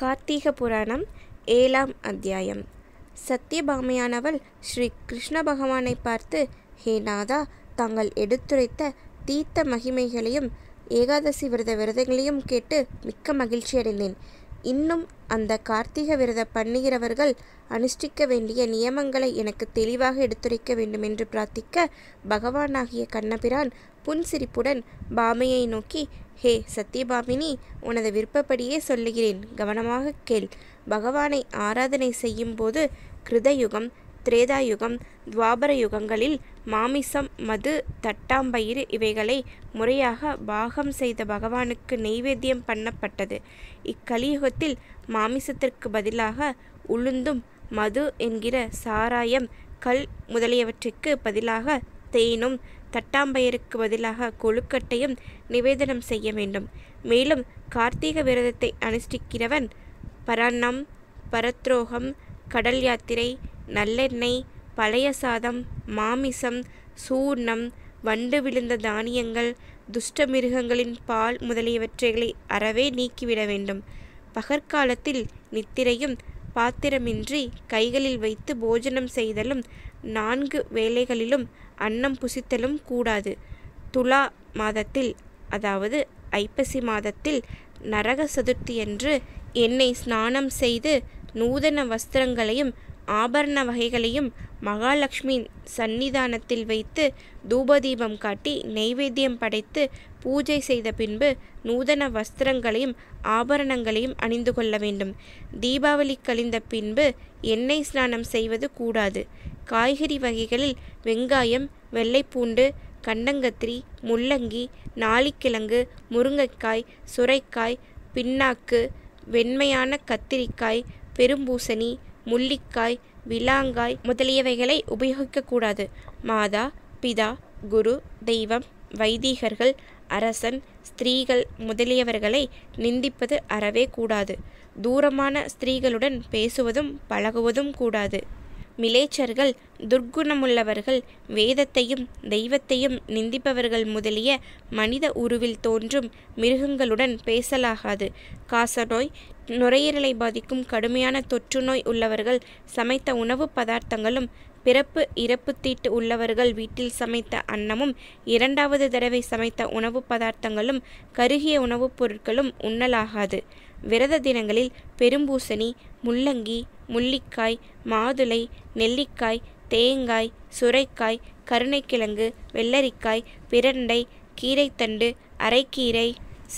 கார்த்திக புராணம் ஏழாம் அத்தியாயம் சத்தியபாமையானவள் ஸ்ரீ கிருஷ்ண பகவானை பார்த்து ஹே நாதா தாங்கள் எடுத்துரைத்த தீர்த்த மகிமைகளையும் ஏகாதசி விரத விரதங்களையும் கேட்டு மிக்க மகிழ்ச்சியடைந்தேன் இன்னும் அந்த கார்த்திக விரத பண்ணுகிறவர்கள் அனுஷ்டிக்க வேண்டிய நியமங்களை எனக்கு தெளிவாக எடுத்துரைக்க வேண்டுமென்று பிரார்த்திக்க பகவானாகிய கண்ணபிரான் புன்சிரிப்புடன் பாமையை நோக்கி ஹே சத்யபாமினி உனது விருப்பப்படியே சொல்லுகிறேன் கவனமாக கேள் பகவானை ஆராதனை செய்யும் போது கிருதயுகம் திரேதாயுகம் துவாபர யுகங்களில் மாமிசம் மது தட்டாம்பயிறு இவைகளை முறையாக பாகம் செய்த பகவானுக்கு நெய்வேத்தியம் பண்ணப்பட்டது இக்கலியுகத்தில் மாமிசத்திற்கு பதிலாக உளுந்தும் மது என்கிற சாராயம் கல் முதலியவற்றுக்கு பதிலாக தேனும் தட்டாம்பயருக்கு பதிலாக கொழுக்கட்டையும் நிவேதனம் செய்ய வேண்டும் மேலும் கார்த்திக விரதத்தை அனுஷ்டிக்கிறவன் பராண்ணம் பரத்ரோகம் கடல் யாத்திரை நல்லெண்ணெய் பழைய சாதம் மாமிசம் சூர்ணம் வண்டு விழுந்த தானியங்கள் துஷ்ட மிருகங்களின் பால் முதலியவற்றைகளை அறவே நீக்கிவிட வேண்டும் பகற்காலத்தில் நித்திரையும் பாத்திரமின்றி கைகளில் வைத்து போஜனம் செய்தலும் நான்கு வேளைகளிலும் அன்னம் புசித்தலும் கூடாது துலா மாதத்தில் அதாவது ஐப்பசி மாதத்தில் நரக சதுர்த்தியன்று என்னை ஸ்நானம் செய்து நூதன வஸ்திரங்களையும் ஆபரண வகைகளையும் மகாலட்சுமி சந்நிதானத்தில் வைத்து தூபதீபம் காட்டி நெய்வேத்தியம் படைத்து பூஜை செய்த பின்பு நூதன வஸ்திரங்களையும் ஆபரணங்களையும் அணிந்து கொள்ள வேண்டும் தீபாவளி கழிந்த பின்பு எண்ணெய் ஸ்நானம் செய்வது கூடாது காய்கறி வகைகளில் வெங்காயம் வெள்ளைப்பூண்டு கண்டங்கத்திரி முள்ளங்கி நாளிக்கிழங்கு முருங்கைக்காய் சுரைக்காய் பின்னாக்கு வெண்மையான கத்திரிக்காய் பெரும்பூசணி முள்ளிக்காய் விலாங்காய் முதலியவைகளை உபயோகிக்கக்கூடாது மாதா பிதா குரு தெய்வம் வைதீகர்கள் அரசன் ஸ்திரீகள் முதலியவர்களை நிந்திப்பது அறவே கூடாது தூரமான ஸ்திரீகளுடன் பேசுவதும் பழகுவதும் கூடாது மிலேச்சர்கள் துர்க்குணமுள்ளவர்கள் வேதத்தையும் தெய்வத்தையும் நிந்திப்பவர்கள் முதலிய மனித உருவில் தோன்றும் மிருகங்களுடன் பேசலாகாது காசநோய் நுரையீரலை பாதிக்கும் கடுமையான தொற்றுநோய் உள்ளவர்கள் சமைத்த உணவு பதார்த்தங்களும் பிறப்பு இறப்பு தீட்டு உள்ளவர்கள் வீட்டில் சமைத்த அன்னமும் இரண்டாவது தடவை சமைத்த உணவுப் பதார்த்தங்களும் கருகிய உணவுப் பொருட்களும் உண்ணலாகாது விரத தினங்களில் பெரும்பூசணி முள்ளங்கி முள்ளிக்காய் மாதுளை நெல்லிக்காய் தேங்காய் சுரைக்காய் கருணைக்கிழங்கு வெள்ளரிக்காய் பிரண்டை கீரைத்தண்டு அரைக்கீரை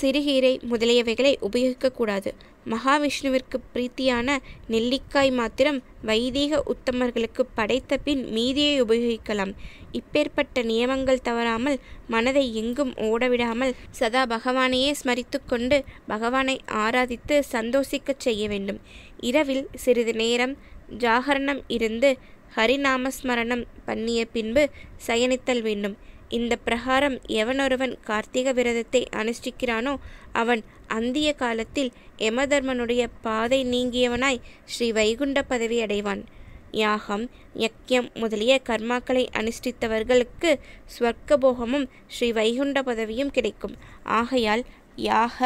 சிறுகீரை முதலியவைகளை உபயோகிக்கக்கூடாது மகாவிஷ்ணுவிற்கு பிரீத்தியான நெல்லிக்காய் மாத்திரம் வைதீக உத்தமர்களுக்கு படைத்த பின் மீதியை உபயோகிக்கலாம் இப்பேற்பட்ட நியமங்கள் தவறாமல் மனதை எங்கும் ஓடவிடாமல் சதா பகவானையே ஸ்மரித்து கொண்டு பகவானை ஆராதித்து சந்தோஷிக்கச் செய்ய வேண்டும் இரவில் சிறிது நேரம் ஜாகரணம் இருந்து ஹரிநாமஸ்மரணம் பண்ணிய பின்பு சயனித்தல் வேண்டும் இந்த பிரகாரம் எவனொருவன் கார்த்திக விரதத்தை அனுஷ்டிக்கிறானோ அவன் அந்திய காலத்தில் யமதர்மனுடைய பாதை நீங்கியவனாய் ஸ்ரீ வைகுண்ட பதவி அடைவான் யாகம் யக்கியம் முதலிய கர்மாக்களை அனுஷ்டித்தவர்களுக்கு ஸ்வர்க்கபோகமும் ஸ்ரீ வைகுண்ட பதவியும் கிடைக்கும் ஆகையால் யாக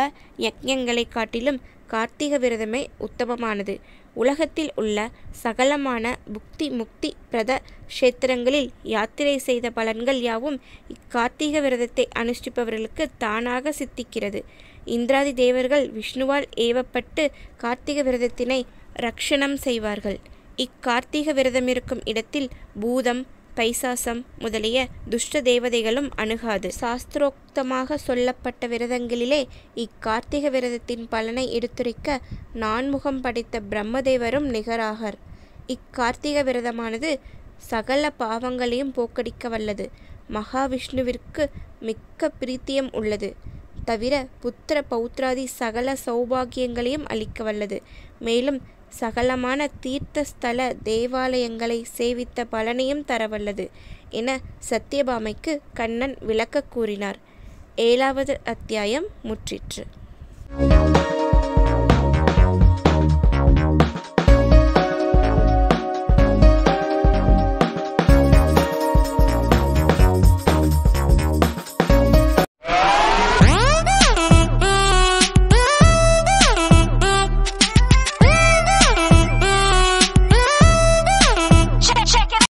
யக்ஞங்களை காட்டிலும் கார்த்திக விரதமே உத்தமமானது உலகத்தில் உள்ள சகலமான புக்தி முக்தி பிரத கஷேத்திரங்களில் யாத்திரை செய்த பலன்கள் யாவும் இக்கார்த்திக விரதத்தை அனுஷ்டிப்பவர்களுக்கு தானாக சித்திக்கிறது இந்திராதி தேவர்கள் விஷ்ணுவால் ஏவப்பட்டு கார்த்திக விரதத்தினை ரக்ஷணம் செய்வார்கள் இக்கார்த்திக விரதம் இருக்கும் இடத்தில் பூதம் பைசாசம் முதலிய துஷ்ட தேவதைகளும் அணுகாது சாஸ்திரோக்தமாக சொல்லப்பட்ட விரதங்களிலே இக்கார்த்திக விரதத்தின் பலனை எடுத்துரைக்க நான்முகம் படைத்த பிரம்மதேவரும் நிகராகர் இக்கார்த்திக விரதமானது சகல பாவங்களையும் போக்கடிக்க வல்லது மகாவிஷ்ணுவிற்கு மிக்க பிரீத்தியம் உள்ளது தவிர புத்திர பௌத்ராதி சகல சௌபாகியங்களையும் அளிக்க வல்லது மேலும் சகலமான தீர்த்தஸ்தல தேவாலயங்களை சேவித்த பலனையும் தரவல்லது என சத்தியபாமைக்கு கண்ணன் விளக்க கூறினார் ஏழாவது அத்தியாயம் முற்றிற்று